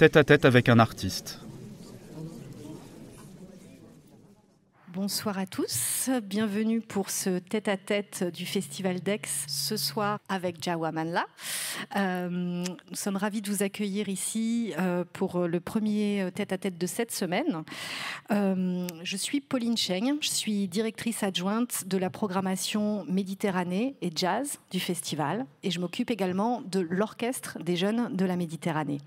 tête à tête avec un artiste. Bonsoir à tous, bienvenue pour ce tête-à-tête du Festival d'Aix ce soir avec Jawa Manla. Euh, nous sommes ravis de vous accueillir ici euh, pour le premier tête-à-tête de cette semaine. Euh, je suis Pauline Cheng, je suis directrice adjointe de la programmation Méditerranée et Jazz du festival et je m'occupe également de l'orchestre des jeunes de la Méditerranée.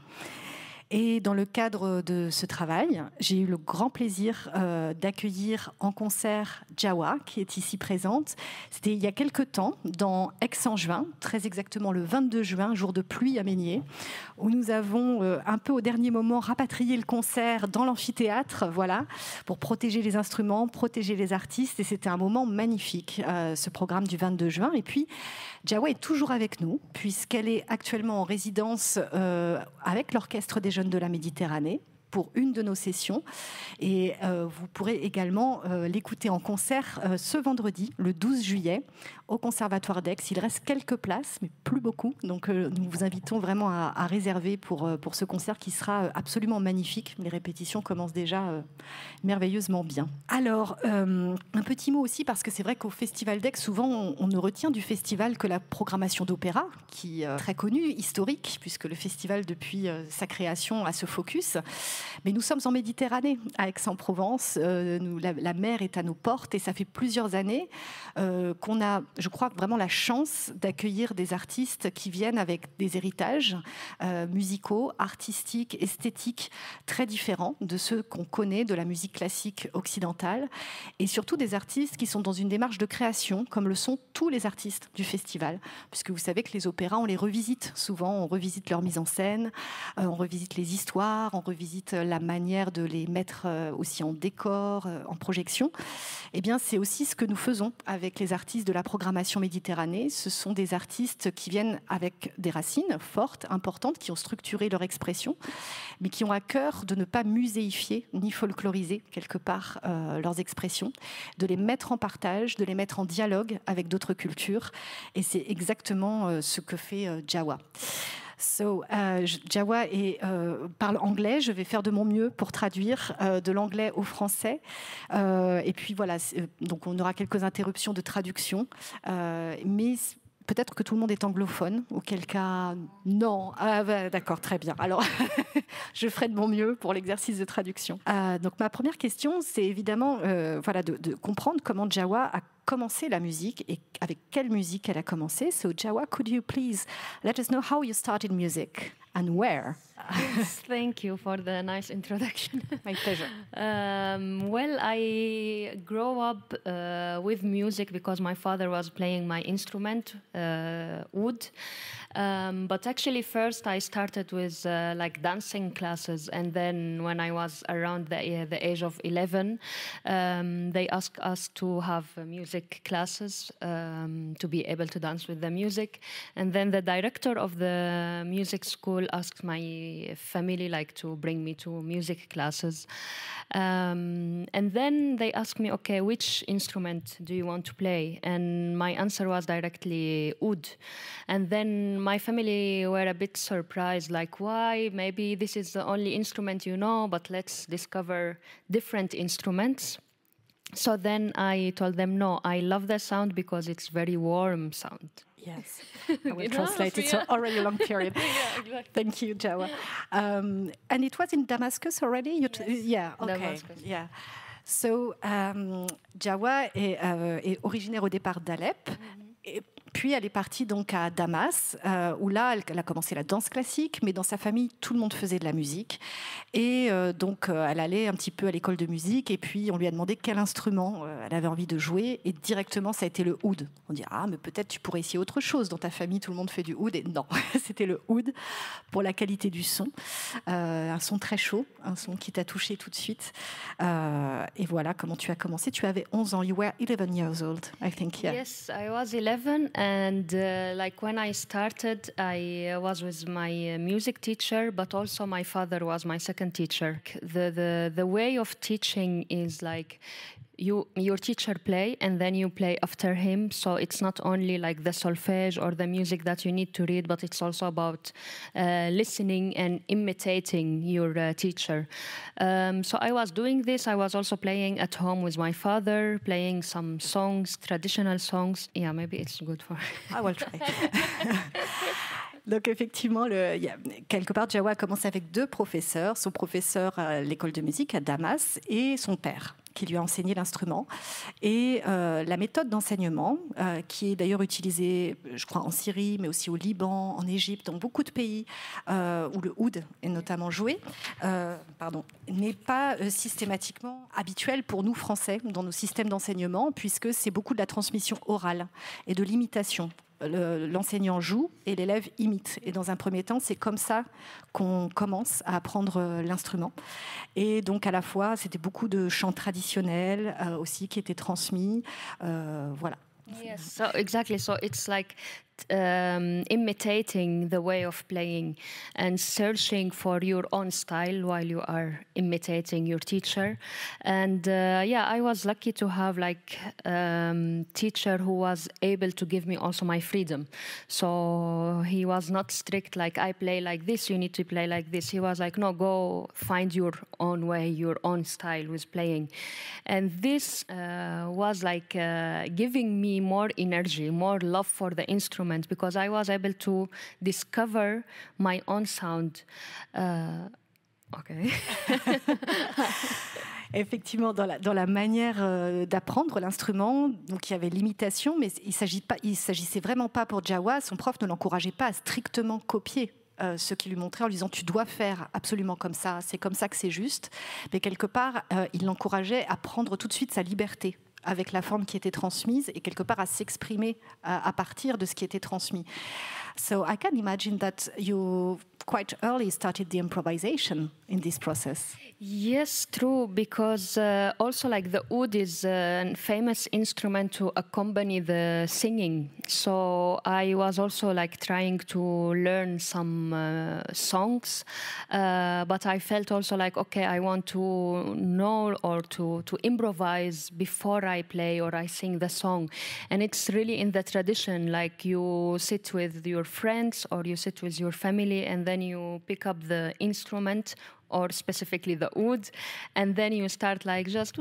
Et dans le cadre de ce travail, j'ai eu le grand plaisir euh, d'accueillir en concert Jawa, qui est ici présente. C'était il y a quelque temps, dans Aix-en-Juin, très exactement le 22 juin, jour de pluie à Meignier, où nous avons euh, un peu au dernier moment rapatrié le concert dans l'amphithéâtre, voilà, pour protéger les instruments, protéger les artistes. Et c'était un moment magnifique, euh, ce programme du 22 juin. Et puis, Jawa est toujours avec nous, puisqu'elle est actuellement en résidence euh, avec l'Orchestre des Jeunes de la Méditerranée pour une de nos sessions. Et euh, vous pourrez également euh, l'écouter en concert ce vendredi, le 12 juillet, au Conservatoire d'Aix. Il reste quelques places, mais plus beaucoup. Donc euh, nous vous invitons vraiment à, réserver pour, euh, pour ce concert qui sera euh, absolument magnifique. Les répétitions commencent déjà merveilleusement bien. Alors, un petit mot aussi, parce que c'est vrai qu'au Festival d'Aix, souvent, on, ne retient du festival que la programmation d'opéra, qui est très connue, historique, puisque le festival, depuis sa création, a ce focus. Mais nous sommes en Méditerranée, à Aix-en-Provence. la, mer est à nos portes, et ça fait plusieurs années qu'on a je crois, vraiment la chance d'accueillir des artistes qui viennent avec des héritages euh, musicaux, artistiques, esthétiques très différents de ceux qu'on connaît de la musique classique occidentale, et surtout des artistes qui sont dans une démarche de création, comme le sont tous les artistes du festival, puisque vous savez que les opéras, on les revisite souvent, on revisite leur mise en scène, euh, on revisite les histoires, on revisite la manière de les mettre euh, aussi en décor, en projection. Eh bien, c'est aussi ce que nous faisons avec les artistes de la programmation programmation Méditerranée, ce sont des artistes qui viennent avec des racines fortes, importantes, qui ont structuré leur expression, mais qui ont à cœur de ne pas muséifier ni folkloriser quelque part euh, leurs expressions, de les mettre en partage, de les mettre en dialogue avec d'autres cultures. Et c'est exactement euh, ce que fait euh, Jawa. So, euh, Jawa euh, parle anglais. Je vais faire de mon mieux pour traduire euh, de l'anglais au français. et puis voilà, donc on aura quelques interruptions de traduction, mais peut-être que tout le monde est anglophone, auquel cas, non. Ah, bah, d'accord, très bien. Alors, je ferai de mon mieux pour l'exercice de traduction. donc, ma première question, c'est évidemment voilà, de, de, comprendre comment Jawa a commencé la musique et avec quelle musique elle a commencé. So Jawa, could you please let us know how you started music and where? yes, thank you for the nice introduction. My pleasure. Um, well, I grew up uh, with music because my father was playing my instrument, uh, wood. Um, but actually, first I started with uh, like dancing classes, and then when I was around the, uh, the age of 11, um, they asked us to have uh, music classes um, to be able to dance with the music. And then the director of the music school asked my family like to bring me to music classes. Um, and then they asked me, okay, which instrument do you want to play? And my answer was directly oud. And then my family were a bit surprised, like, why? Maybe this is the only instrument you know, but let's discover different instruments. So then I told them, no, I love the sound because it's very warm sound. Yes, I will translate it. Yeah. already a long period. yeah, exactly. Thank you, Jawa. Um, and it was in Damascus already. You yes. yeah, okay, Damascus. yeah. So um, Jawa est, eh, euh, est, eh, originaire au départ d'Alep. Mm -hmm. et eh, Puis elle est partie donc à Damas, euh, où là, elle, a commencé la danse classique, mais dans sa famille, tout le monde faisait de la musique. Et euh, donc, euh, elle allait un petit peu à l'école de musique, et puis on lui a demandé quel instrument elle avait envie de jouer, et directement, ça a été le oud. On dit, ah, mais peut-être tu pourrais essayer autre chose. Dans ta famille, tout le monde fait du oud, et non, c'était le oud pour la qualité du son. un son très chaud, un son qui t'a touché tout de suite. et voilà comment tu as commencé. Tu avais 11 ans, you were 11 years old, 11. And uh, like when I started, I uh, was with my uh, music teacher, but also my father was my second teacher. The the the way of teaching is like you your teacher play and then you play after him so it's not only like the solfege or the music that you need to read but it's also about uh, listening and imitating your uh, teacher um, so i was doing this i was also playing at home with my father playing some songs traditional songs yeah maybe it's good for i will try Donc effectivement, le, quelque part, Jawa a commencé avec deux professeurs, son professeur à l'école de musique à Damas et son père. qui lui a enseigné l'instrument. Et euh, la méthode d'enseignement, euh, qui est d'ailleurs utilisée, je crois, en Syrie, mais aussi au Liban, en Égypte, dans beaucoup de pays euh, où le oud est notamment joué, pardon, n'est pas systématiquement habituelle pour nous Français dans nos systèmes d'enseignement, puisque c'est beaucoup de la transmission orale et de l'imitation l'enseignant joue et l'élève imite. Et dans un premier temps, c'est comme ça qu'on commence à apprendre euh, l'instrument. Et donc à la fois, c'était beaucoup de chants traditionnels euh, aussi qui étaient transmis. Euh, voilà. Yes, so So it's like um, imitating the way of playing and searching for your own style while you are imitating your teacher. And uh, yeah, I was lucky to have like um, teacher who was able to give me also my freedom. So he was not strict like I play like this, you need to play like this. He was like, no, go find your own way, your own style with playing. And this uh, was like uh, giving me more energy, more love for the instrument Parce because I was able to discover my own sound. Uh, Effectivement, dans la, manière euh, d'apprendre l'instrument, donc il y avait limitation, mais il ne s'agissait vraiment pas pour Jawa, son prof ne l'encourageait pas à strictement copier euh, ce qu'il lui montrait en lui disant tu dois faire absolument comme ça, c'est comme ça que c'est juste. Mais quelque part, euh, il l'encourageait à prendre tout de suite sa liberté avec la forme qui était transmise et quelque part à s'exprimer uh, à partir de ce qui était transmis. So I can imagine that you quite early started the improvisation in this process. Yes, true, because uh, also like the oud is a famous instrument to accompany the singing. So I was also like trying to learn some uh, songs, uh, but I felt also like okay, I want to know or to to improvise before I I play or I sing the song. And it's really in the tradition, like you sit with your friends or you sit with your family and then you pick up the instrument or specifically the oud, and then you start like just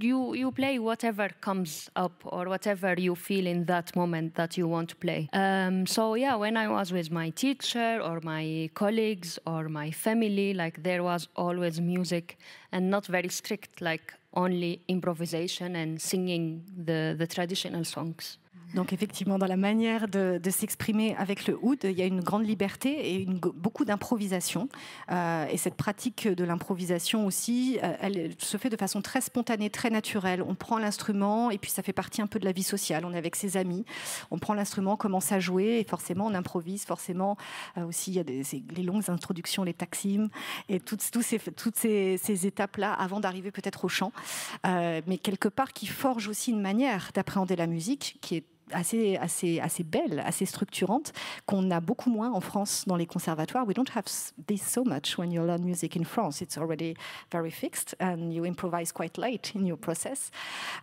you you play whatever comes up or whatever you feel in that moment that you want to play. Um, so yeah, when I was with my teacher or my colleagues or my family, like there was always music and not very strict, like only improvisation and singing the the traditional songs. Donc effectivement, dans la manière de, s'exprimer avec le oud, il y a une grande liberté et une, beaucoup d'improvisation. Euh, et cette pratique de l'improvisation aussi, euh, elle se fait de façon très spontanée, très naturelle. On prend l'instrument et puis ça fait partie un peu de la vie sociale. On est avec ses amis, on prend l'instrument, commence à jouer et forcément on improvise. Forcément euh, aussi, il y a des, les longues introductions, les taximes et toutes, ces, toutes ces, étapes-là avant d'arriver peut-être au chant. mais quelque part qui forge aussi une manière d'appréhender la musique qui est assez, assez, assez belle, assez structurante, qu'on a beaucoup moins en France dans les conservatoires. We don't have this so much when you learn music in France. It's already very fixed and you improvise quite late in your process.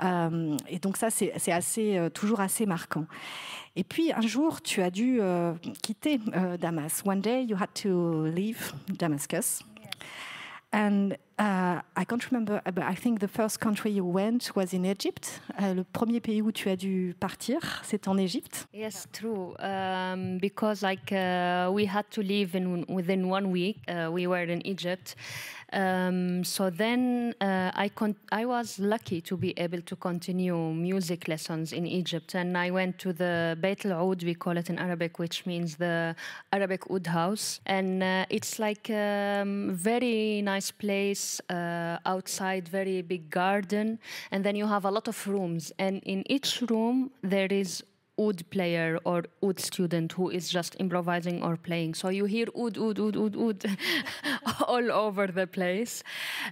Euh, et donc ça, c'est assez, euh, toujours assez marquant. Et puis un jour, tu as dû euh, quitter Damas. One day you had to leave Damascus. And Uh, I can't remember, uh, but I think the first country you went was in Egypt. Uh, le premier pays où tu as dû partir, c'est en Égypte. Yes, true. Um, because like uh, we had to leave in, within one week. Uh, we were in Egypt. Um, so then uh, I, I was lucky to be able to continue music lessons in Egypt, and I went to the Beit al Oud, we call it in Arabic, which means the Arabic Oud house, and it's like a um, very nice place space uh, outside, very big garden, and then you have a lot of rooms. And in each room, there is oud player or oud student who is just improvising or playing. So you hear oud, oud, oud, oud, oud all over the place.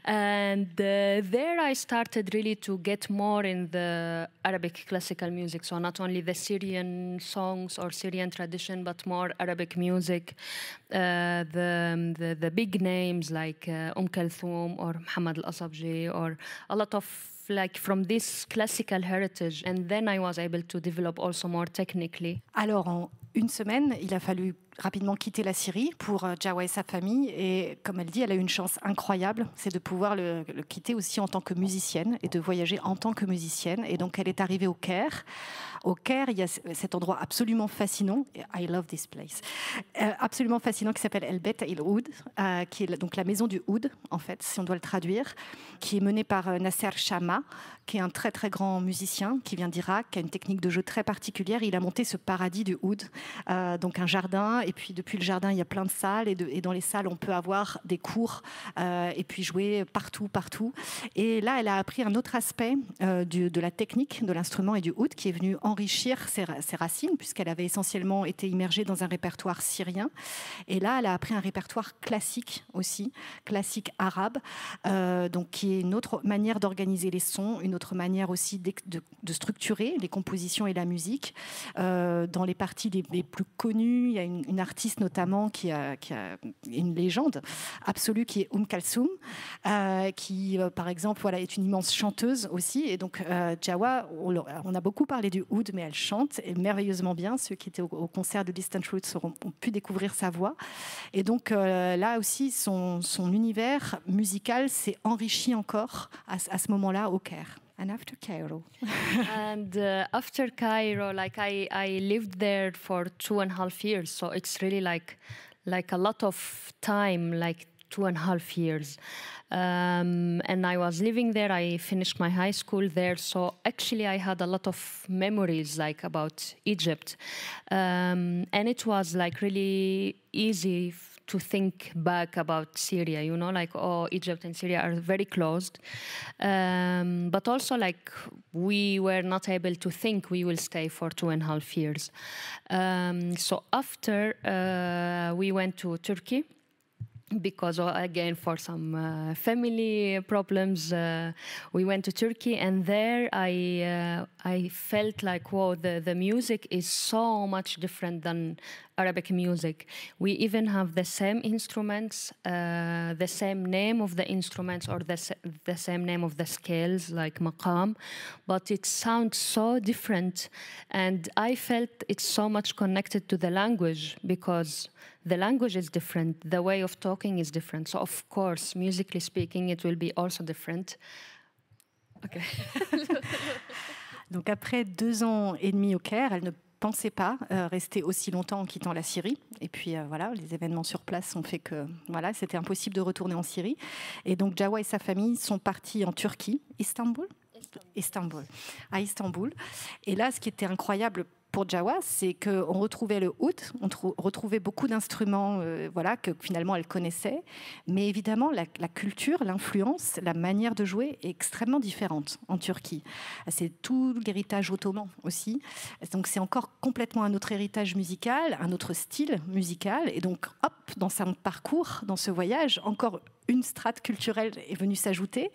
And uh, there I started really to get more in the Arabic classical music. So not only the Syrian songs or Syrian tradition, but more Arabic music. Uh, the, um, the, the, big names like uh, Umm Kalthum or Muhammad al-Asabji or a lot of like from this classical heritage and then I was able to develop also more technically. Alors en une semaine, il a fallu rapidement quitté la Syrie pour euh, Jawa et sa famille. Et comme elle dit, elle a eu une chance incroyable, c'est de pouvoir le, quitter aussi en tant que musicienne et de voyager en tant que musicienne. Et donc elle est arrivée au Caire. Au Caire, il y a cet endroit absolument fascinant, I love this place, euh, absolument fascinant qui s'appelle El Bet El Oud, euh, qui est donc la maison du Oud, en fait, si on doit le traduire, qui est menée par Nasser Shama, qui est un très très grand musicien qui vient d'Irak, qui a une technique de jeu très particulière. Il a monté ce paradis du Oud, donc un jardin et puis depuis le jardin, il y a plein de salles. Et, dans les salles, on peut avoir des cours euh, et puis jouer partout, partout. Et là, elle a appris un autre aspect euh, de la technique, de l'instrument et du oud qui est venu enrichir ses, racines puisqu'elle avait essentiellement été immergée dans un répertoire syrien. Et là, elle a appris un répertoire classique aussi, classique arabe, euh, donc qui est une autre manière d'organiser les sons, une autre manière aussi de, structurer les compositions et la musique. dans les parties les, plus connues, il y a une artiste notamment qui a, une légende absolue qui est Um qui euh, par exemple voilà, est une immense chanteuse aussi. Et donc euh, Jawa, on, a beaucoup parlé du oud, mais elle chante merveilleusement bien. Ceux qui étaient au, concert de Distant Roots auront pu découvrir sa voix. Et donc là aussi, son, univers musical s'est enrichi encore à ce moment-là au Caire. and after Cairo. and uh, after Cairo, like I, I lived there for two and a half years. So it's really like like a lot of time, like two and a half years. Um, and I was living there. I finished my high school there. So actually, I had a lot of memories like about Egypt. Um, and it was like really easy to think back about Syria, you know, like, oh, Egypt and Syria are very closed. Um, but also, like, we were not able to think we will stay for two and a half years. Um, so after, uh, we went to Turkey because uh, again for some uh, family problems uh, we went to turkey and there i uh, i felt like wow the, the music is so much different than Arabic music. We even have the same instruments, uh, the same name of the instruments, or the, the same name of the scales, like maqam, but it sounds so different. And I felt it's so much connected to the language because the language is different, the way of talking is different. So, of course, musically speaking, it will be also different. Okay. Donc après deux ans et demi au Caire, elle ne pensait pas euh, rester aussi longtemps en quittant la Syrie. Et puis euh, voilà, les événements sur place ont fait que voilà, c'était impossible de retourner en Syrie. Et donc Jawa et sa famille sont partis en Turquie, Istanbul. Istanbul, à Istanbul. Et là, ce qui était incroyable pour Jawa, c'est qu'on retrouvait le oud, on retrouvait beaucoup d'instruments euh, voilà, que finalement elle connaissait, mais évidemment la, la culture, l'influence, la manière de jouer est extrêmement différente en Turquie. C'est tout l'héritage ottoman aussi, donc c'est encore complètement un autre héritage musical, un autre style musical, et donc hop, dans son parcours, dans ce voyage, encore une strate culturelle est venue s'ajouter.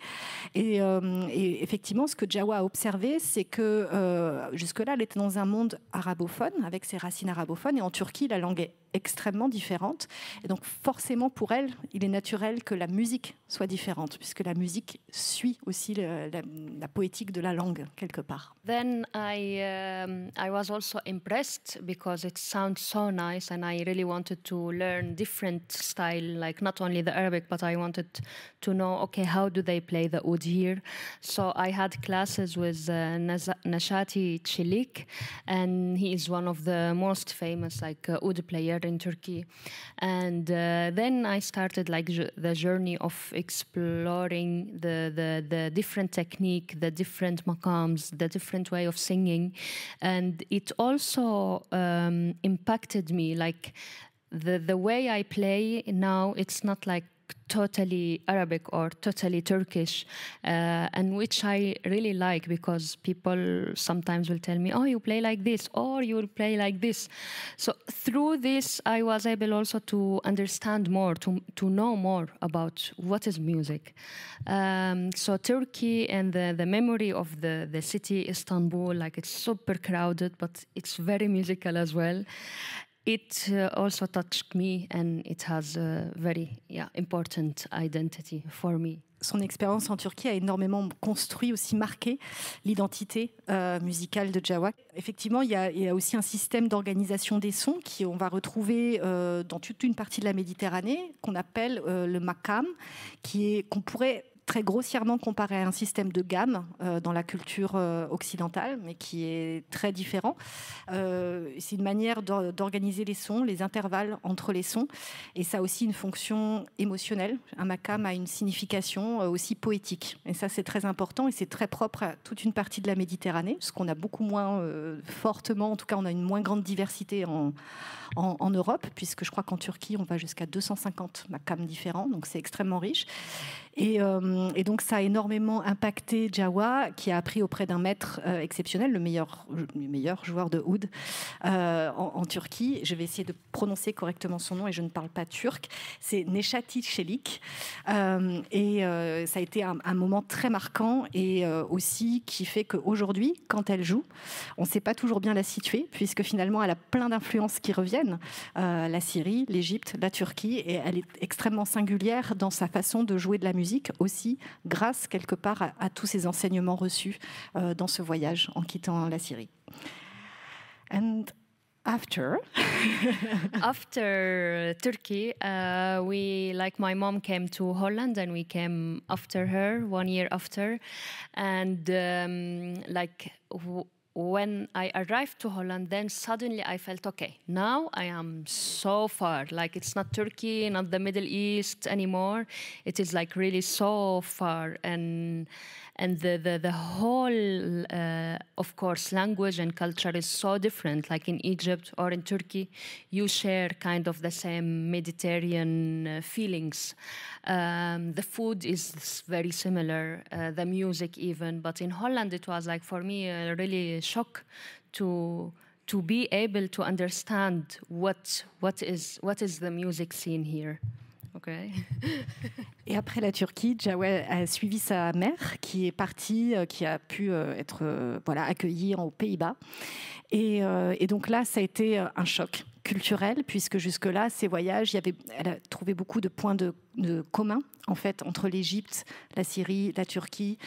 Euh, et, effectivement, ce que Jawa a observé, c'est que euh, jusque-là, elle était dans un monde arabophone, avec ses racines arabophones, et en Turquie, la langue est extrêmement différentes. Et donc forcément pour elle, il est naturel que la musique soit différente, puisque la musique suit aussi la, poétique de la langue quelque part. Then I um, I was also impressed because it sounds so nice, and I really wanted to learn different style, like not only the Arabic, but I wanted to know okay how do they play the oud here. So I had classes with uh, Nashati Chilik, and he is one of the most famous like uh, oud player in Turkey. And uh, then I started like the journey of exploring the, the, the different technique, the different makams, the different way of singing. And it also um, impacted me like the the way I play now, it's not like totally Arabic or totally Turkish, uh, and which I really like because people sometimes will tell me, "Oh, you play like this," or "You will play like this." So through this, I was able also to understand more, to to know more about what is music. Um, so Turkey and the the memory of the the city Istanbul, like it's super crowded, but it's very musical as well. a Son expérience en Turquie a énormément construit, aussi marqué l'identité euh, musicale de Jawak. Effectivement, il y, a, aussi un système d'organisation des sons qui on va retrouver euh, dans toute une partie de la Méditerranée qu'on appelle euh, le makam, qui est qu'on pourrait très grossièrement comparé à un système de gamme euh, dans la culture euh, occidentale, mais qui est très différent. Euh, c'est une manière d'organiser les sons, les intervalles entre les sons, et ça a aussi une fonction émotionnelle. Un makam a une signification aussi poétique, et ça c'est très important, et c'est très propre à toute une partie de la Méditerranée, ce qu'on a beaucoup moins fortement, en tout cas on a une moins grande diversité en, en, en Europe, puisque je crois qu'en Turquie on va jusqu'à 250 macams différents, donc c'est extrêmement riche. Euh, et, donc ça a énormément impacté Jawa, qui a appris auprès d'un maître euh, exceptionnel, le meilleur, meilleur joueur de oud euh, en, Turquie. Je vais essayer de prononcer correctement son nom et je ne parle pas turc. C'est Nechati Çelik. et ça a été un, un, moment très marquant et aussi qui fait qu'aujourd'hui, quand elle joue, on ne sait pas toujours bien la situer, puisque finalement elle a plein d'influences qui reviennent. la Syrie, l'Égypte, la Turquie, et elle est extrêmement singulière dans sa façon de jouer de la musique aussi grâce quelque part à, tous ces enseignements reçus euh, dans ce voyage en quittant la Syrie. And after after turkey uh, we like my mom came to holland and we came after her one year after and um, like when I arrived to Holland, then suddenly I felt, okay, now I am so far. Like it's not Turkey, not the Middle East anymore. It is like really so far. And and the the, the whole uh, of course language and culture is so different like in egypt or in turkey you share kind of the same mediterranean uh, feelings um, the food is very similar uh, the music even but in holland it was like for me a really shock to to be able to understand what what is what is the music scene here et après la Turquie, jawe a suivi sa mère qui est partie, euh, qui a pu euh, être euh, voilà, accueillie aux Pays-Bas. Et, donc là, ça a été un choc culturel, puisque jusque-là, ses voyages, il y avait, elle a trouvé beaucoup de points de, commun en fait, entre l'Égypte, la Syrie, la Turquie,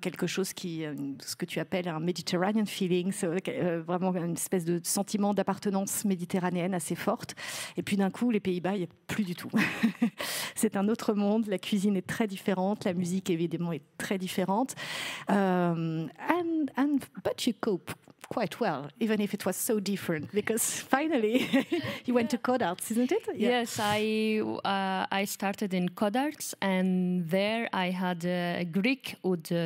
quelque chose qui, ce que tu appelles un Mediterranean feeling, vraiment une espèce de sentiment d'appartenance méditerranéenne assez forte. Et puis d'un coup, les Pays-Bas, il plus du tout. c'est un autre monde, la cuisine est très différente, la musique évidemment est très different. Um, and, and, but you cope quite well, even if it was so different, because finally you went to Codarts, isn't it? Yeah. Yes, I uh, I started in Codarts, and there I had a Greek wood uh,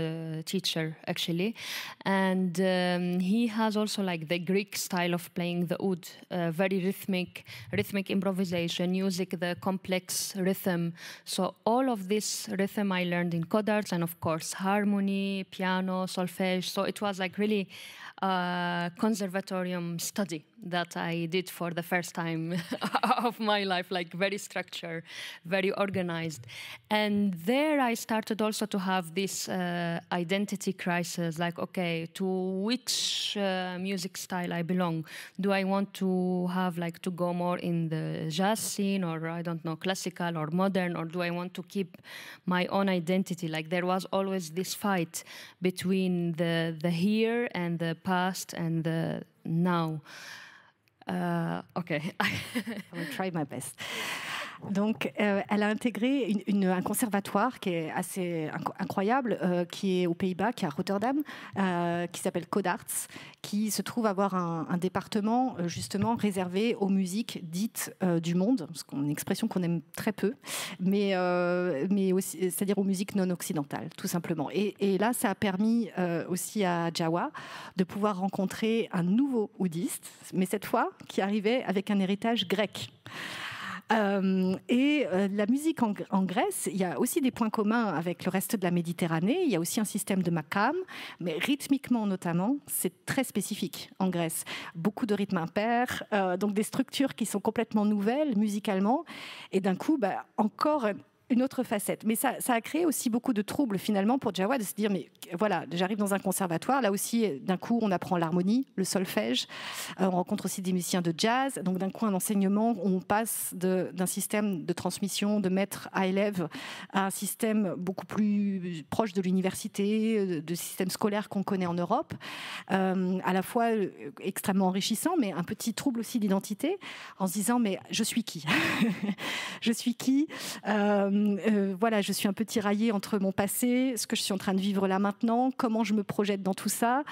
teacher actually, and um, he has also like the Greek style of playing the oud, uh, very rhythmic, rhythmic improvisation, music, the complex rhythm. So all of this rhythm I learned in Codarts, and of course harmony, piano, solfege. So it was like really conservatorium study that I did for the first time of my life, like very structured, very organized. And there I started also to have this uh, identity crisis like, okay, to which uh, music style I belong? Do I want to have like to go more in the jazz scene or I don't know, classical or modern, or do I want to keep my own identity? Like there was always this fight between the, the here and the past and the now. Uh, okay, I will try my best. Donc, euh, elle a intégré un conservatoire qui est assez incroyable, euh, qui est aux Pays-Bas, qui est à Rotterdam, euh, qui s'appelle Codarts, qui se trouve avoir un, département justement réservé aux musiques dites du monde, une expression qu'on aime très peu, mais, aussi, c'est-à-dire aux musiques non occidentales, tout simplement. Et, là, ça a permis aussi à Jawa de pouvoir rencontrer un nouveau oudiste, mais cette fois qui arrivait avec un héritage grec. Euh, et euh, la musique en, Grèce, il y a aussi des points communs avec le reste de la Méditerranée. Il y a aussi un système de makam, mais rythmiquement notamment, c'est très spécifique en Grèce. Beaucoup de rythmes impairs, euh, donc des structures qui sont complètement nouvelles musicalement. Et d'un coup, bah, encore une autre facette. Mais ça, a créé aussi beaucoup de troubles finalement pour Jawad de se dire mais voilà, j'arrive dans un conservatoire, là aussi d'un coup on apprend l'harmonie, le solfège, euh, on rencontre aussi des musiciens de jazz, donc d'un coup un enseignement on passe d'un système de transmission de maître à élève à un système beaucoup plus proche de l'université, de système scolaire qu'on connaît en Europe, euh, à la fois euh, extrêmement enrichissant, mais un petit trouble aussi d'identité en se disant mais je suis qui Je suis qui euh, voilà, je suis un peu tiraillée entre mon passé, ce que je suis en train de vivre là maintenant, comment je me projette dans tout ça.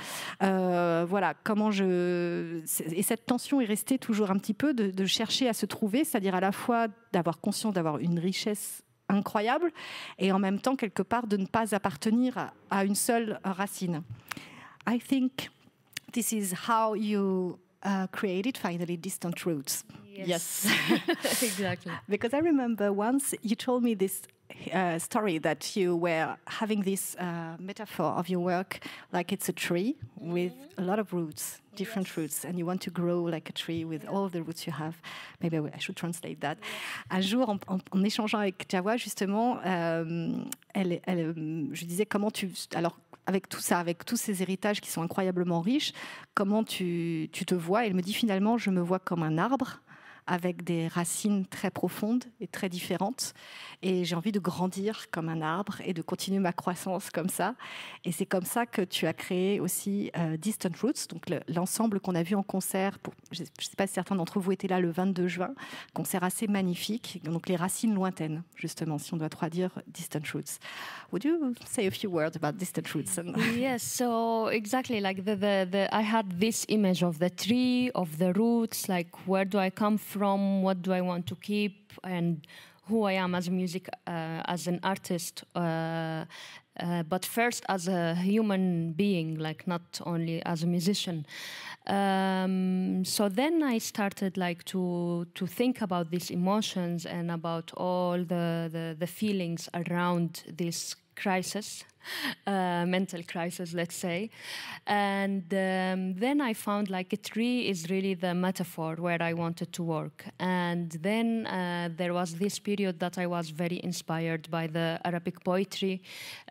Euh, voilà, comment je. Et cette tension est restée toujours un petit peu de, chercher à se trouver, c'est-à-dire à la fois d'avoir conscience d'avoir une richesse incroyable et en même temps, quelque part, de ne pas appartenir à une seule racine. I think this is how you uh, created finally distant roots. Yes, yes. exactly. Because I remember once you told me this uh, story that you were having this uh, metaphor of your work like it's a tree with mm-hmm. a lot of roots, different yes. roots, and you want to grow like a tree with all the roots you have. Maybe I should translate that. Un jour, en, en, en échangeant avec Jawa, justement, euh, elle, elle, je disais comment tu. Alors, avec tout ça, avec tous ces héritages qui sont incroyablement riches, comment tu, te vois elle me dit finalement, je me vois comme un arbre avec des racines très profondes et très différentes. Et j'ai envie de grandir comme un arbre et de continuer ma croissance comme ça. Et c'est comme ça que tu as créé aussi euh, Distant Roots, donc l'ensemble qu'on a vu en concert. Pour, je ne sais pas si certains d'entre vous étaient là le 22 juin, concert assez magnifique. Donc les racines lointaines, justement, si on doit traduire Distant Roots. Would you say a few words about Distant Roots? yes, so exactly like the, the, I had this image of the tree, of the roots, like where do I come from? from, what do I want to keep, and who I am as music, uh, as an artist, uh, uh, but first as a human being, like not only as a musician. Um, so then I started like to to think about these emotions and about all the the, the feelings around this crisis, uh, mental crisis, let's say. And um, then I found like a tree is really the metaphor where I wanted to work. And then uh, there was this period that I was very inspired by the Arabic poetry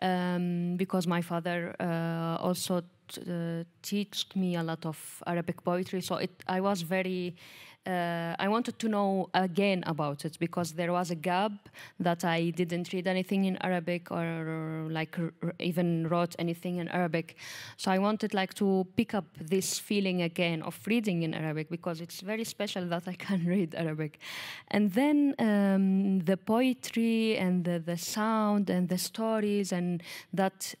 um, because my father uh, also uh, me a lot of Arabic poetry. So it, I was very uh, I wanted to know again about it because there was a gap that I didn't read anything in Arabic or, or like even wrote anything in Arabic. So I wanted like to pick up this feeling again of reading in Arabic because it's very special that I can read Arabic. And then um, the poetry and the, the sound and the stories and that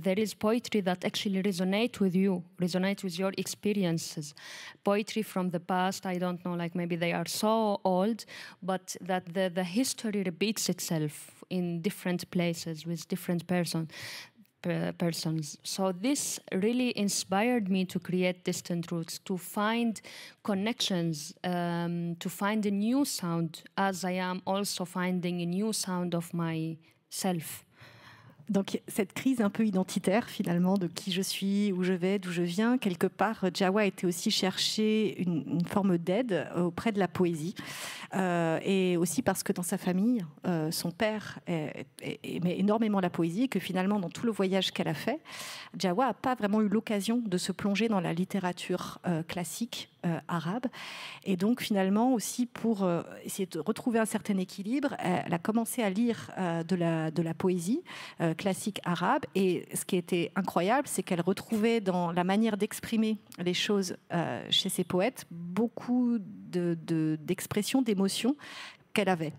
there is poetry that actually resonate with you, resonate with your experiences. Poetry from the past, I don't know, like maybe they are so old, but that the, the history repeats itself in different places with different person, per, persons. So this really inspired me to create distant roots, to find connections, um, to find a new sound, as I am also finding a new sound of myself. Donc cette crise un peu identitaire finalement de qui je suis, où je vais, d'où je viens, quelque part, Jawa était aussi chercher une, forme d'aide auprès de la poésie. Euh, et aussi parce que dans sa famille, euh, son père aimait énormément la poésie et que finalement dans tout le voyage qu'elle a fait, Jawa n'a pas vraiment eu l'occasion de se plonger dans la littérature euh, classique euh, arabe. Et donc finalement aussi pour euh, essayer de retrouver un certain équilibre, elle a commencé à lire euh, de, la, de la poésie classique arabe. Et ce qui était incroyable, c'est qu'elle retrouvait dans la manière d'exprimer les choses chez ses poètes beaucoup d'expressions, de, d'émotions qu'elle avait.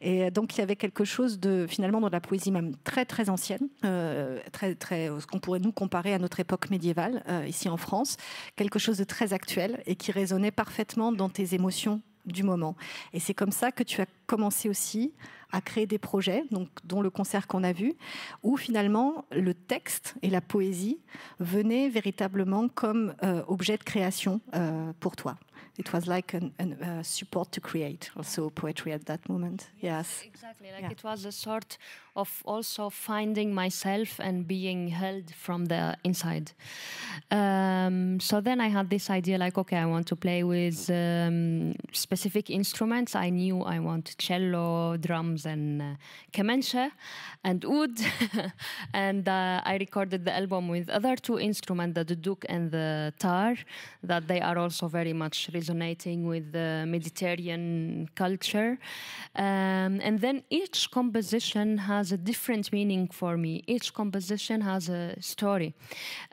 Et donc il y avait quelque chose de finalement dans la poésie même très très ancienne, euh, très très euh, ce qu'on pourrait nous comparer à notre époque médiévale euh, ici en France, quelque chose de très actuel et qui résonnait parfaitement dans tes émotions du moment. Et c'est comme ça que tu as commencé aussi à créer des projets, donc, dont le concert qu'on a vu, où finalement le texte et la poésie venaient véritablement comme objet de création pour toi. it was like a an, uh, support to create also poetry at that moment. Yes, yes. exactly. Like yeah. it was a sort of also finding myself and being held from the inside. Um, so then I had this idea, like, okay, I want to play with um, specific instruments. I knew I want cello, drums, and uh, kemenche, and oud. and uh, I recorded the album with other two instruments, the duduk and the tar, that they are also very much resonating with the Mediterranean culture. Um, and then each composition has a different meaning for me. Each composition has a story.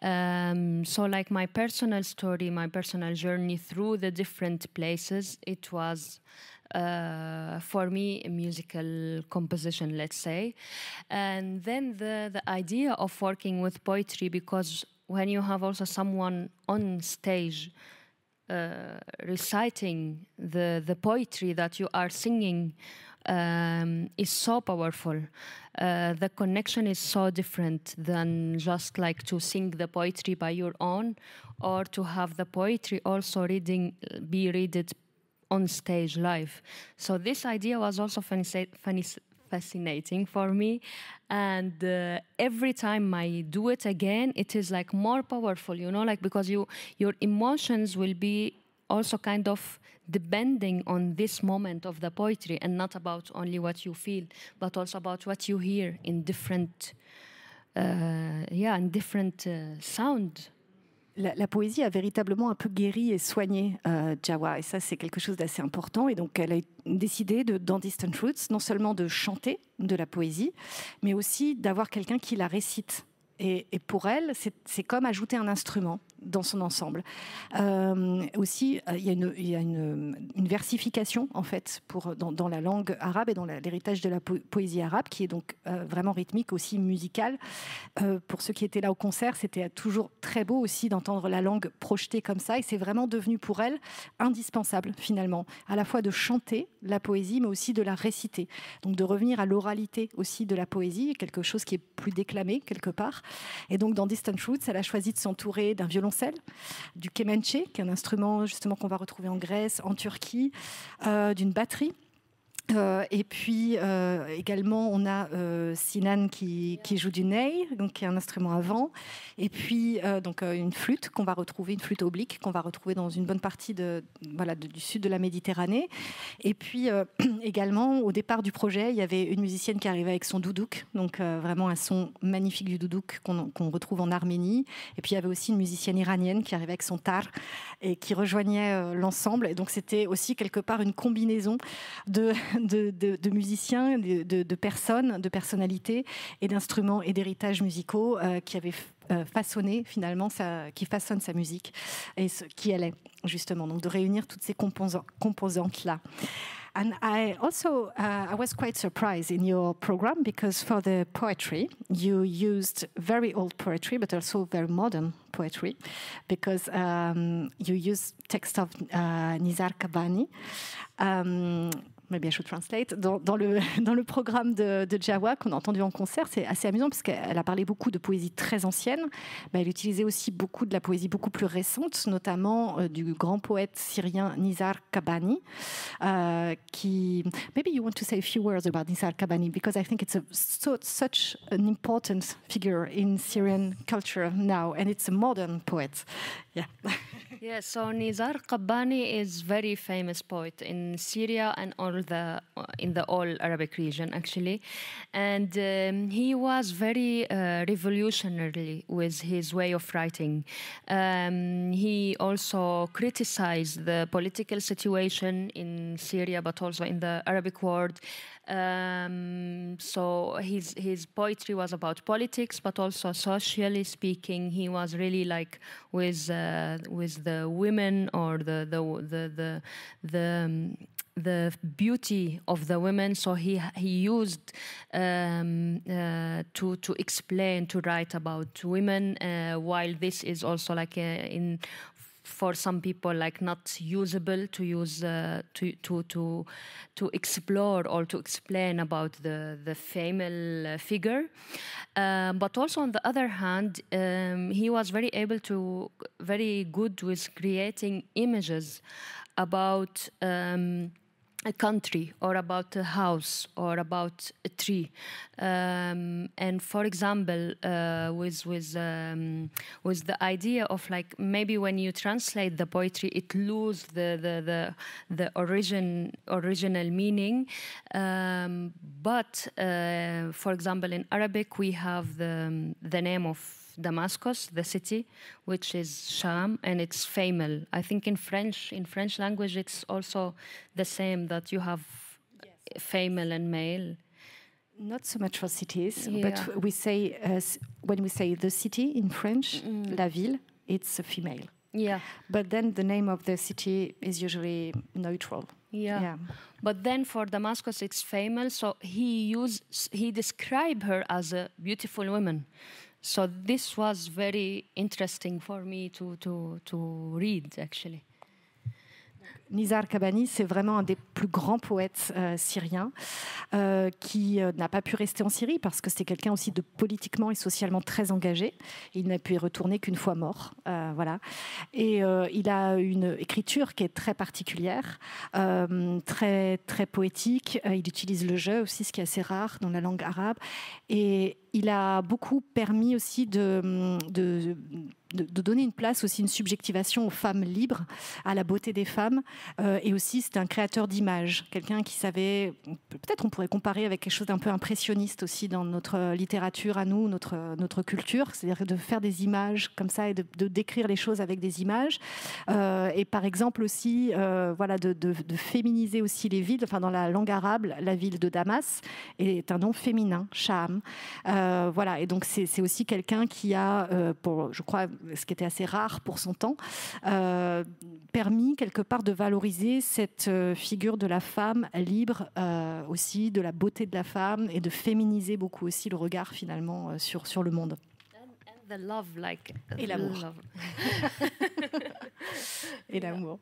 Um, so, like my personal story, my personal journey through the different places, it was. Uh, for me a musical composition, let's say. And then the, the idea of working with poetry, because when you have also someone on stage, uh, reciting the the poetry that you are singing um, is so powerful. Uh, the connection is so different than just like to sing the poetry by your own, or to have the poetry also reading be read it on stage live. So this idea was also fancy, fascinating for me. And uh, every time I do it again, it is like more powerful, you know, like because you your emotions will be also kind of depending on this moment of the poetry and not about only what you feel, but also about what you hear in different, uh, yeah, in different uh, sound. la, poésie a véritablement un peu guéri et soigné euh, Jawa, et ça c'est quelque chose d'assez important. Et donc elle a décidé de, dans Distant Roots non seulement de chanter de la poésie, mais aussi d'avoir quelqu'un qui la récite. et pour elle, c'est comme ajouter un instrument dans son ensemble. Euh, aussi, euh, il y a, une, versification en fait pour, dans, la langue arabe et dans l'héritage de la poésie arabe qui est donc euh, vraiment rythmique, aussi musicale. pour ceux qui étaient là au concert, c'était toujours très beau aussi d'entendre la langue projetée comme ça et c'est vraiment devenu pour elle indispensable finalement, à la fois de chanter la poésie mais aussi de la réciter. Donc de revenir à l'oralité aussi de la poésie, quelque chose qui est plus déclamé quelque part. Et donc dans Distant Roots, elle a choisi de s'entourer d'un violon du kemenche, qui est un instrument justement qu'on va retrouver en Grèce, en Turquie, euh, d'une batterie euh, et puis euh, également, on a euh, Sinan qui, joue du ney, donc qui est un instrument à vent, et puis donc une flûte qu'on va retrouver, une flûte oblique qu'on va retrouver dans une bonne partie de, voilà, du sud de la Méditerranée. Et puis également, au départ du projet, il y avait une musicienne qui arrivait avec son doudouk, donc vraiment un son magnifique du doudouk qu'on retrouve en Arménie. Et puis il y avait aussi une musicienne iranienne qui arrivait avec son tar et qui rejoignait l'ensemble. Et donc c'était aussi quelque part une combinaison de de, musiciens, de, personnes, de personnalités et d'instruments et d'héritages musicaux euh, qui avaient euh, façonné finalement, sa, qui façonne sa musique et ce, qui elle est justement. Donc de réunir toutes ces composantes là. And I also uh, I was quite surprised in your program because for the poetry you used very old poetry but also very modern poetry because um, you use text of de uh, Nizar Kabani. Um, maybe I should translate, dans, dans, le, dans le programme de, de Jawa qu'on a entendu en concert. C'est assez amusant parce qu'elle a parlé beaucoup de poésie très ancienne. mais elle utilisait aussi beaucoup de la poésie beaucoup plus récente, notamment euh, du grand poète syrien Nizar Kabani. euh, qui, maybe you want to say a few words about Nizar Kabani because I think it's a, so, such an important figure in Syrian culture now and it's a modern poet. Yeah. Yes, so Nizar Qabbani is very famous poet in Syria and all the uh, in the all Arabic region actually, and um, he was very uh, revolutionary with his way of writing. Um, he also criticized the political situation in Syria, but also in the Arabic world, um, so his his poetry was about politics, but also socially speaking, he was really like with uh, with the women or the the the the, the um, the beauty of the women so he he used um, uh, to to explain to write about women uh, while this is also like a, uh, in for some people like not usable to use uh, to to to to explore or to explain about the the female uh, figure um, but also on the other hand um, he was very able to very good with creating images about um, a country or about a house or about a tree um, and for example uh, with with um, with the idea of like maybe when you translate the poetry it loses the the the, the origin original meaning um, but uh, for example in arabic we have the the name of Damascus, the city, which is Sham, and it's Famel. I think in French, in French language, it's also the same that you have yes. Famel and male. Not so much for cities, yeah. but we say uh, when we say the city in French, mm. la ville, it's a female. Yeah. But then the name of the city is usually neutral. Yeah. yeah. But then for Damascus, it's female, so he use he describe her as a beautiful woman. So this was very interesting for me to to to read actually. Nizar Kabani, c'est vraiment un des plus grands poètes euh, syriens euh, qui euh, n'a pas pu rester en Syrie parce que c'était quelqu'un aussi de politiquement et socialement très engagé. Il n'a pu y retourner qu'une fois mort. voilà. Et il a une écriture qui est très particulière, très, très poétique. il utilise le jeu aussi, ce qui est assez rare dans la langue arabe. Et il a beaucoup permis aussi de, donner une place aussi, une subjectivation aux femmes libres, à la beauté des femmes, euh, et aussi, c'est un créateur d'images, quelqu'un qui savait, peut-être on pourrait comparer avec quelque chose d'un peu impressionniste aussi dans notre littérature à nous, notre, notre culture, c'est-à-dire de faire des images comme ça et de, décrire les choses avec des images. Euh, et par exemple aussi, euh, voilà, de, féminiser aussi les villes. Enfin, dans la langue arabe, la ville de Damas est un nom féminin, Sham. voilà, et donc c'est aussi quelqu'un qui a, pour, je crois, ce qui était assez rare pour son temps, permis quelque part de valoriser cette euh, figure de la femme libre euh, aussi, de la beauté de la femme et de féminiser beaucoup aussi le regard finalement euh, sur, sur le monde. et l'amour. et l'amour.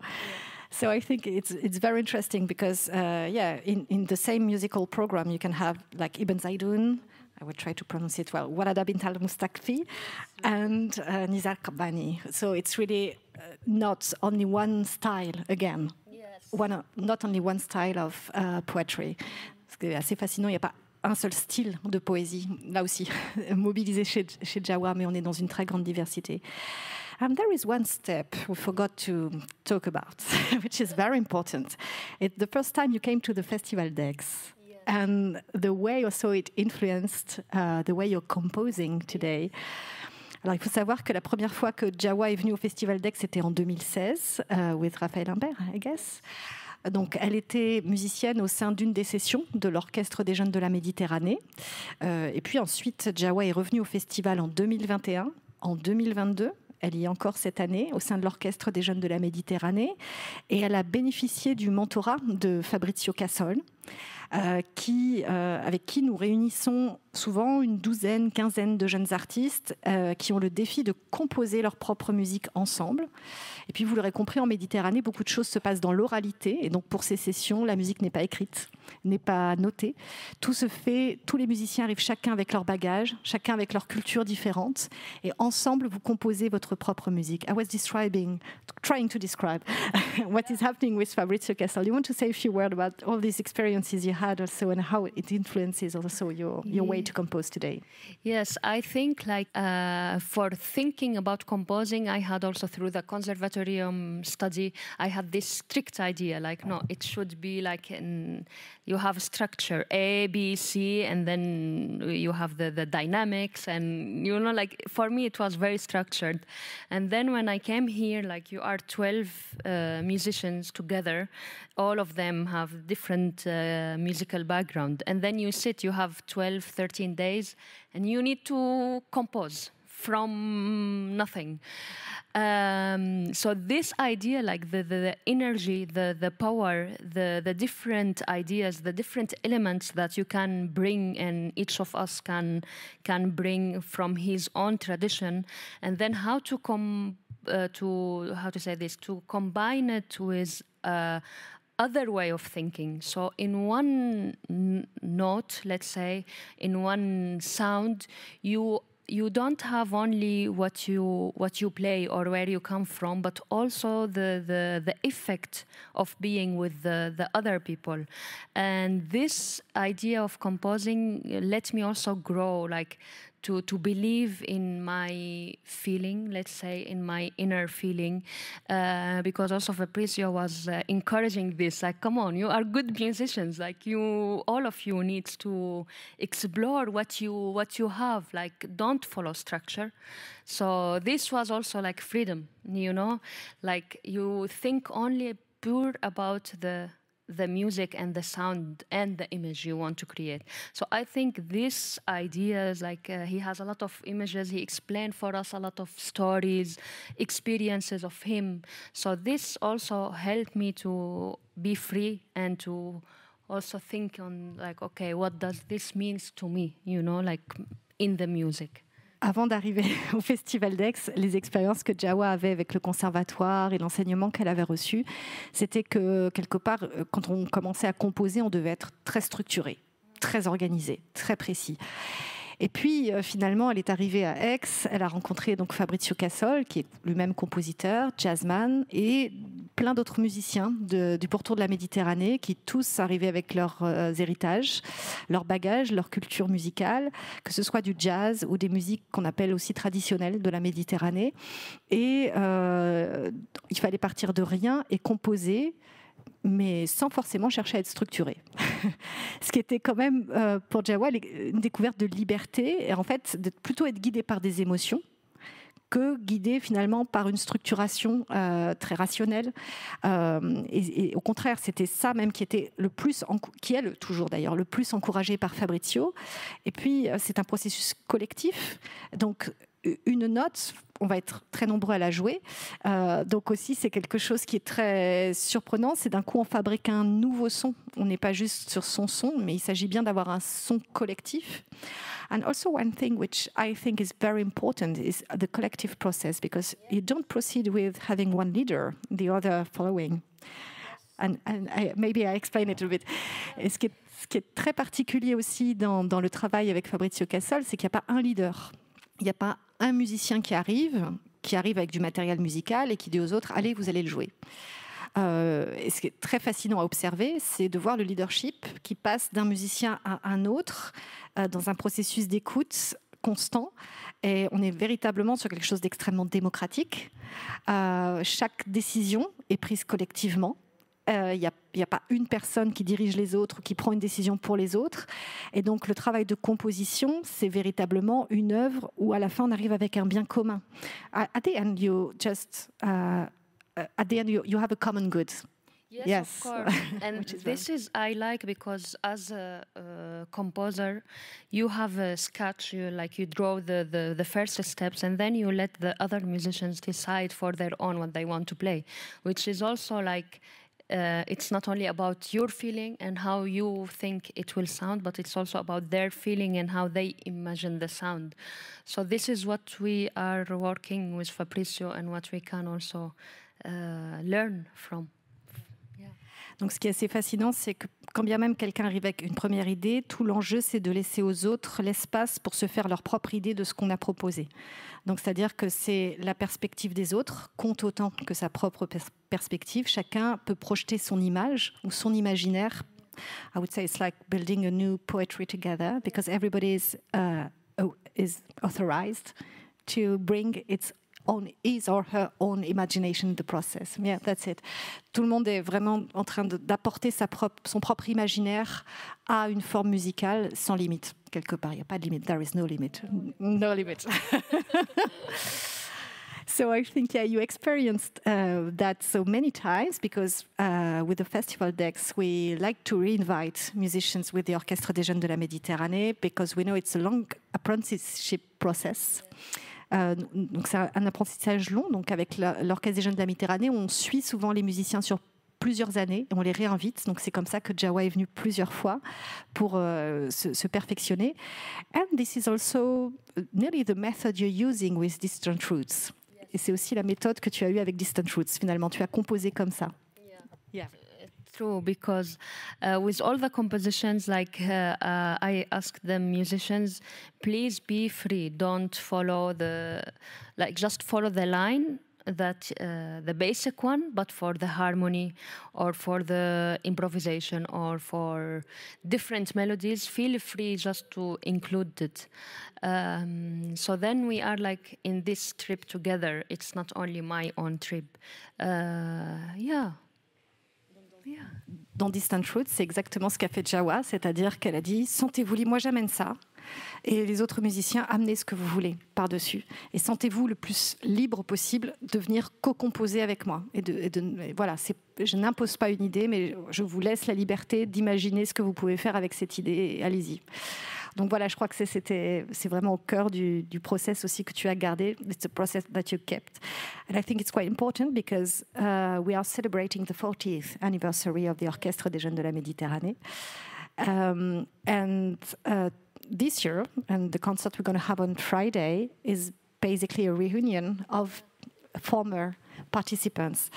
So I think it's it's very interesting because uh, yeah, in, in the same musical program you can have like Ibn Zaydun, I will try to pronounce it well, Walada Bint Mustakfi, and uh, Nizar Kabbani. So it's really uh, not only one style again, yes. one, not only one style of uh, poetry. C'est assez fascinant, il n'y a pas un seul style de poésie, là aussi, mobilisé chez, chez Jawa, mais on est dans une très grande diversité. And there is one step we forgot to talk about, which is very important. It's the first time you came to the Festival d'Aix. and the way also it influenced uh, the way you're composing today. Alors, il faut savoir que la première fois que Jawa est venue au Festival d'Ex c'était en 2016, avec euh, with Raphaël Imbert, I guess. Donc, elle était musicienne au sein d'une des sessions de l'Orchestre des Jeunes de la Méditerranée. Euh, et puis ensuite, Jawa est revenue au festival en 2021, en 2022 elle y est encore cette année au sein de l'Orchestre des Jeunes de la Méditerranée et elle a bénéficié du mentorat de Fabrizio Cassol, euh, qui, euh, avec qui nous réunissons souvent une douzaine, quinzaine de jeunes artistes euh, qui ont le défi de composer leur propre musique ensemble. Et puis, vous l'aurez compris, en Méditerranée, beaucoup de choses se passent dans l'oralité. Et donc, pour ces sessions, la musique n'est pas écrite, n'est pas notée. Tout se fait, tous les musiciens arrivent chacun avec leur bagage, chacun avec leur culture différente. Et ensemble, vous composez votre propre musique. I was describing, trying to describe what is happening with Fabrizio Castel. You want to say a few words about all these experiences experiences you had also and how it influences also your, your way to compose today. Yes, I think like uh, for thinking about composing, I had also through the conservatorium study, I had this strict idea like, no, it should be like in, you have a structure A, B, C, and then you have the, the dynamics. And, you know, like for me, it was very structured. And then when I came here, like you are 12 uh, musicians together, all of them have different. Uh, uh, musical background. And then you sit, you have 12, 13 days, and you need to compose from nothing. Um, so this idea, like the, the, the, energy, the, the power, the, the different ideas, the different elements that you can bring and each of us can, can bring from his own tradition, and then how to, com- uh, to how to say this, to combine it with uh, other way of thinking. So, in one note, let's say, in one sound, you you don't have only what you what you play or where you come from, but also the the, the effect of being with the, the other people. And this idea of composing uh, let me also grow. Like to, to believe in my feeling, let's say, in my inner feeling, uh, because also Fabrizio was uh, encouraging this. Like, come on, you are good musicians. Like, you, all of you needs to explore what you what you have. Like, don't follow structure. So this was also like freedom. You know, like you think only pure about the the music and the sound and the image you want to create. So I think this idea is like uh, he has a lot of images. He explained for us a lot of stories, experiences of him. So this also helped me to be free and to also think on like, okay, what does this means to me? You know, like in the music. Avant d'arriver au Festival d'Aix, les expériences que Jawa avait avec le conservatoire et l'enseignement qu'elle avait reçu, c'était que quelque part, euh, quand on commençait à composer, on devait être très structuré, très organisé, très précis. Et puis euh, finalement, elle est arrivée à Aix, elle a rencontré donc Fabrizio Cassol, qui est lui-même compositeur, jazzman, et plein d'autres musiciens du pourtour de la Méditerranée, qui tous arrivaient avec leurs euh, héritages, leurs bagages, leur culture musicale, que ce soit du jazz ou des musiques qu'on appelle aussi traditionnelles de la Méditerranée. Et euh, il fallait partir de rien et composer mais sans forcément chercher à être structuré. Ce qui était quand même euh, pour Jawa une découverte de liberté et en fait de plutôt être guidé par des émotions que guidé finalement par une structuration euh, très rationnelle. Euh, et, au contraire, c'était ça même qui était le plus, qui est toujours d'ailleurs le plus encouragé par Fabrizio. Et puis, c'est un processus collectif. Donc, une note, on va être très nombreux à la jouer. Euh, donc aussi, c'est quelque chose qui est très surprenant. C'est d'un coup, on fabrique un nouveau son. On n'est pas juste sur son son, mais il s'agit bien d'avoir un son collectif. And also, one thing which I think is very important is the collective process, because you don't proceed with having one leader, the other following. And, and maybe I explain a bit. Et ce qui est, très particulier aussi dans, le travail avec Fabrizio Cassol c'est qu'il n'y a pas un leader. Il n'y a pas un musicien qui arrive, qui arrive avec du matériel musical et qui dit aux autres, allez, vous allez le jouer. Euh, et ce qui est très fascinant à observer, c'est de voir le leadership qui passe d'un musicien à un autre euh, dans un processus d'écoute constant. Et on est véritablement sur quelque chose d'extrêmement démocratique. Euh, chaque décision est prise collectivement. Il euh, n'y a, pas une personne qui dirige les autres ou qui prend une décision pour les autres. Et donc le travail de composition, c'est véritablement une œuvre où à la fin on arrive avec un bien commun. At the end, you just uh, at the end you, have a common good. Yes, of course. and this is I like because as a composer, you have a sketch, you like you draw the, the the first steps, and then you let the other musicians decide for their own what they want to play, which is also like uh, it's not only about your feeling and how you think it will sound, but it's also about their feeling and how they imagine the sound. So this is what we are working with Fabrizio and what we can also uh, learn from. Donc ce qui est assez fascinant, c'est que quand bien même quelqu'un arrive avec une première idée, tout l'enjeu, c'est de laisser aux autres l'espace pour se faire leur propre idée de ce qu'on a proposé. Donc c'est-à-dire que c'est la perspective des autres compte autant que sa propre perspective. Chacun peut projeter son image ou son imaginaire. I would say it's like building a new poetry together because everybody is, uh, is authorized to bring its own, his or her own imagination in the process. Yeah, that's it. Tout le monde est vraiment en train d'apporter son propre imaginaire à une forme musicale sans limite. Quelque part, il n'y a pas de limite. There is no limit. No limit. so I think yeah, you experienced uh, that so many times because uh, with the festival decks we like to reinvite musicians with the Orchestre des Jeunes de la Méditerranée because we know it's a long apprenticeship process. Yeah. Euh, donc c'est un apprentissage long. Donc avec l'Orchestre des Jeunes de la Méditerranée, on suit souvent les musiciens sur plusieurs années et on les réinvite. Donc c'est comme ça que Jawa est venu plusieurs fois pour euh, se, perfectionner. And this is also uh, nearly the method you're using with Distant Roots. Et c'est aussi la méthode que tu as eue avec Distant Roots. Finalement, tu as composé comme ça. Yeah. Yeah. true because uh, with all the compositions, like uh, uh, I ask the musicians, please be free. Don't follow the, like just follow the line that uh, the basic one, but for the harmony or for the improvisation or for different melodies, feel free just to include it. Um, so then we are like in this trip together. It's not only my own trip. Uh, yeah. dans Distant Fruit, c'est exactement ce qu'a fait Jawa, c'est-à-dire qu'elle a dit Sentez-vous libre, moi j'amène ça. Et les autres musiciens, amenez ce que vous voulez par-dessus. Et sentez-vous le plus libre possible de venir co-composer avec moi. Et, de, je n'impose pas une idée, mais je vous laisse la liberté d'imaginer ce que vous pouvez faire avec cette idée. Allez-y. Donc voilà, je crois que c'était c'est vraiment au cœur du, du process aussi que tu as gardé. It's a process that you kept, and I think it's quite important because uh, we are celebrating the 40th anniversary of the Orchestre des Jeunes de la Méditerranée, um, and uh, this year and the concert we're going to have on Friday is basically a reunion of former participants.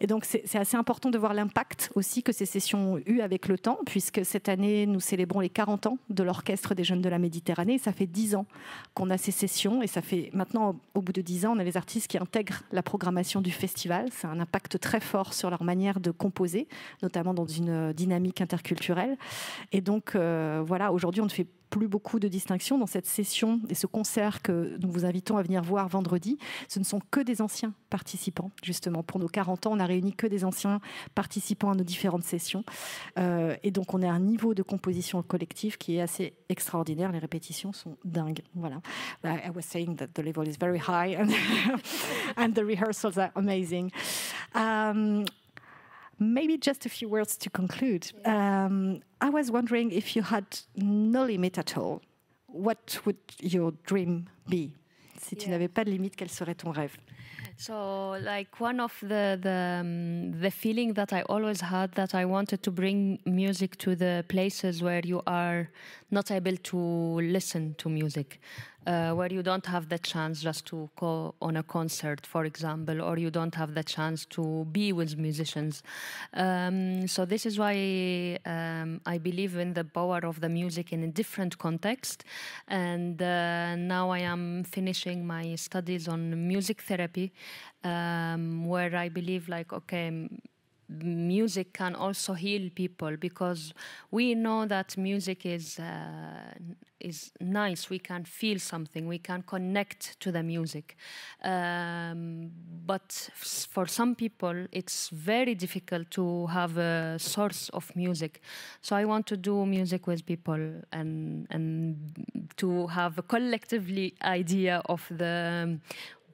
Et donc, c'est assez important de voir l'impact aussi que ces sessions ont eu avec le temps, puisque cette année, nous célébrons les 40 ans de l'Orchestre des Jeunes de la Méditerranée. ça fait 10 ans qu'on a ces sessions. Et ça fait maintenant, au bout de 10 ans, on a les artistes qui intègrent la programmation du festival. C'est un impact très fort sur leur manière de composer, notamment dans une dynamique interculturelle. Et donc, euh, voilà, aujourd'hui, on ne fait plus beaucoup de distinctions dans cette session et ce concert que nous vous invitons à venir voir vendredi. Ce ne sont que des anciens participants, justement. Pour nos 40 ans, on a réuni que des anciens participants à nos différentes sessions. Euh, et donc, on a un niveau de composition collective qui est assez extraordinaire. Les répétitions sont dingues. Voilà. I was saying that the level is very high and the euh, Maybe just a few words to conclude. Yeah. Um, I was wondering if you had no limit at all, what would your dream be? Si tu yeah. n'avais pas de limite, quel serait ton rêve? So, like one of the the, um, the feeling that I always had that I wanted to bring music to the places where you are not able to listen to music uh, where you don't have the chance just to go on a concert, for example, or you don't have the chance to be with musicians. Um, so this is why um, I believe in the power of the music in a different context. And uh, now I am finishing my studies on music therapy, um, where I believe like okay music can also heal people because we know that music is uh, is nice we can feel something we can connect to the music um, but for some people it's very difficult to have a source of music so i want to do music with people and and to have a collectively idea of the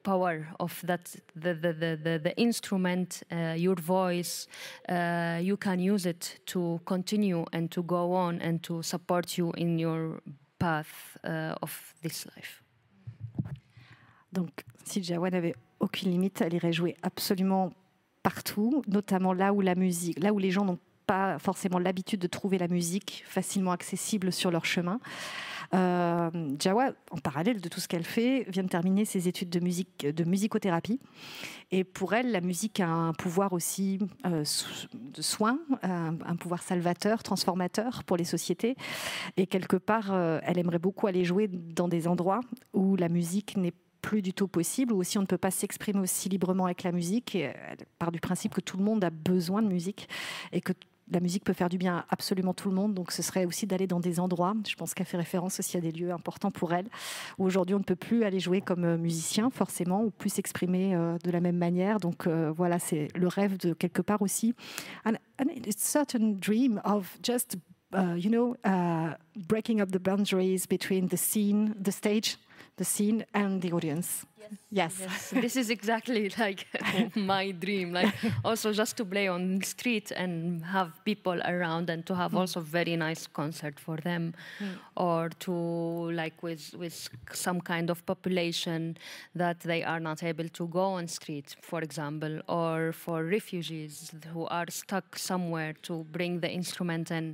power of that the the the, the, the instrument uh, your voice uh, you can use it to continue and to go on and to support you in your path uh, of this life donc si Jawan avait aucune limite elle irait jouer absolument partout notamment là où la musique là où les gens n'ont pas forcément l'habitude de trouver la musique facilement accessible sur leur chemin. Euh, Jawa, en parallèle de tout ce qu'elle fait, vient de terminer ses études de musique, de musicothérapie. Et pour elle, la musique a un pouvoir aussi euh, de soin, euh, un, pouvoir salvateur, transformateur pour les sociétés. Et quelque part, elle aimerait beaucoup aller jouer dans des endroits où la musique n'est plus du tout possible, ou aussi on ne peut pas s'exprimer aussi librement avec la musique. Et elle part du principe que tout le monde a besoin de musique et que la musique peut faire du bien à absolument tout le monde, donc ce serait aussi d'aller dans des endroits. Je pense qu'elle fait référence aussi à des lieux importants pour elle, où aujourd'hui on ne peut plus aller jouer comme euh, musicien forcément, ou plus s'exprimer euh, de la même manière. Donc euh, voilà, c'est le rêve de quelque part aussi. And, it's certain dream of just, uh, you know, uh, breaking up the boundaries between the scene, the stage. the scene and the audience. Yes. Yes. yes. this is exactly like my dream. Like also just to play on the street and have people around and to have mm. also very nice concert for them mm. or to like with with some kind of population that they are not able to go on street, for example, or for refugees who are stuck somewhere to bring the instrument and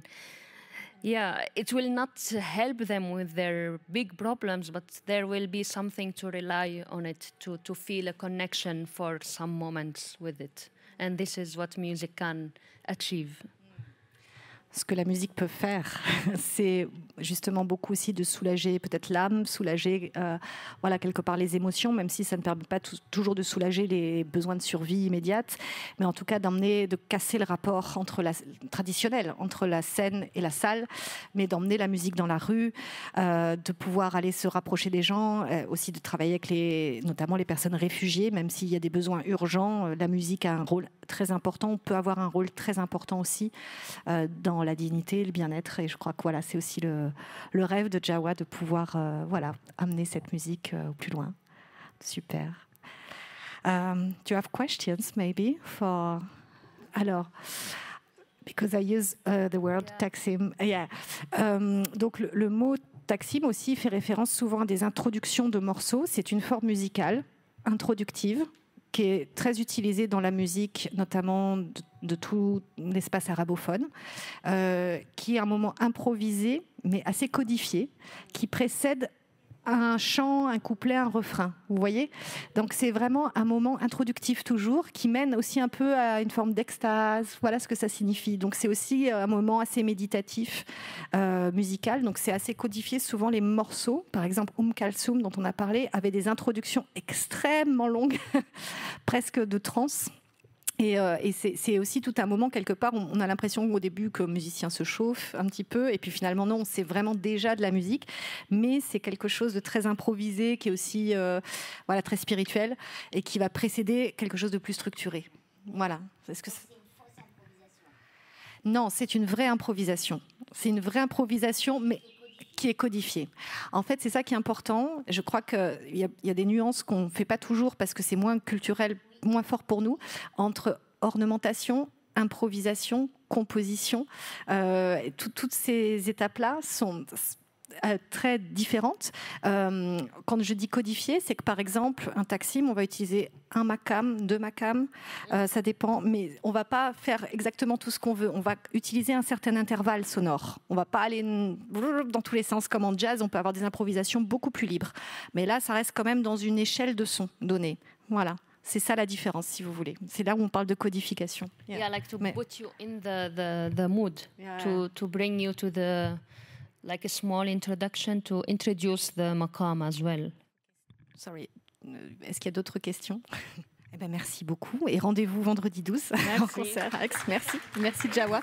yeah, it will not help them with their big problems, but there will be something to rely on it to, to feel a connection for some moments with it. And this is what music can achieve. ce que la musique peut faire, c'est justement beaucoup aussi de soulager peut-être l'âme, soulager euh, voilà quelque part les émotions, même si ça ne permet pas toujours de soulager les besoins de survie immédiate, mais en tout cas d'emmener, de casser le rapport entre la traditionnel entre la scène et la salle, mais d'emmener la musique dans la rue, euh, de pouvoir aller se rapprocher des gens, euh, aussi de travailler avec les, notamment les personnes réfugiées, même s'il y a des besoins urgents, la musique a un rôle très important, peut avoir un rôle très important aussi dans la dignité le bien-être. Et je crois que voilà, c'est aussi le, rêve de Jawa de pouvoir euh, voilà, amener cette musique euh, au plus loin. Super. Um, do you have questions maybe for... Alors, because I use uh, the word taxim. Yeah. Um, donc le, mot taxim aussi fait référence souvent à des introductions de morceaux. C'est une forme musicale introductive qui est très utilisé dans la musique, notamment de, tout l'espace arabophone, euh, qui est un moment improvisé, mais assez codifié, qui précède un chant, un couplet, un refrain. Vous voyez Donc c'est vraiment un moment introductif toujours qui mène aussi un peu à une forme d'extase. Voilà ce que ça signifie. Donc c'est aussi euh, un moment assez méditatif, euh, musical. Donc c'est assez codifié. Souvent les morceaux, par exemple Um Kalsum dont on a parlé, avaient des introductions extrêmement longues, presque de trance. Et, euh, c'est aussi tout un moment, quelque part, on, on a l'impression au début que le musicien se chauffe un petit peu, et puis finalement, non, c'est vraiment déjà de la musique, mais c'est quelque chose de très improvisé, qui est aussi euh, voilà, très spirituel, et qui va précéder quelque chose de plus structuré. Voilà. Est-ce que Non, c'est une vraie improvisation. C'est une vraie improvisation, mais qui est codifiée En fait, c'est ça qui est important. Je crois qu'il y, y, a des nuances qu'on ne fait pas toujours parce que c'est moins culturel moins fort pour nous, entre ornementation, improvisation, composition. Euh, toutes ces étapes-là sont euh, très différentes. Euh, quand je dis codifier, c'est que par exemple, un taxim, on va utiliser un macam, deux macam, ça dépend, mais on va pas faire exactement tout ce qu'on veut. On va utiliser un certain intervalle sonore. On va pas aller dans tous les sens comme en jazz, on peut avoir des improvisations beaucoup plus libres. Mais là, ça reste quand même dans une échelle de son donnée. Voilà. C'est ça la différence, si vous voulez. C'est là où on parle de codification. Yeah, like to put you in the, the, the mood, to, to bring you to the, like a small introduction to introduce the maqam as well. Sorry. Euh, est-ce qu'il y a d'autres questions eh ben, Merci beaucoup et rendez-vous vendredi 12 en concert. Merci. Merci, Jawa.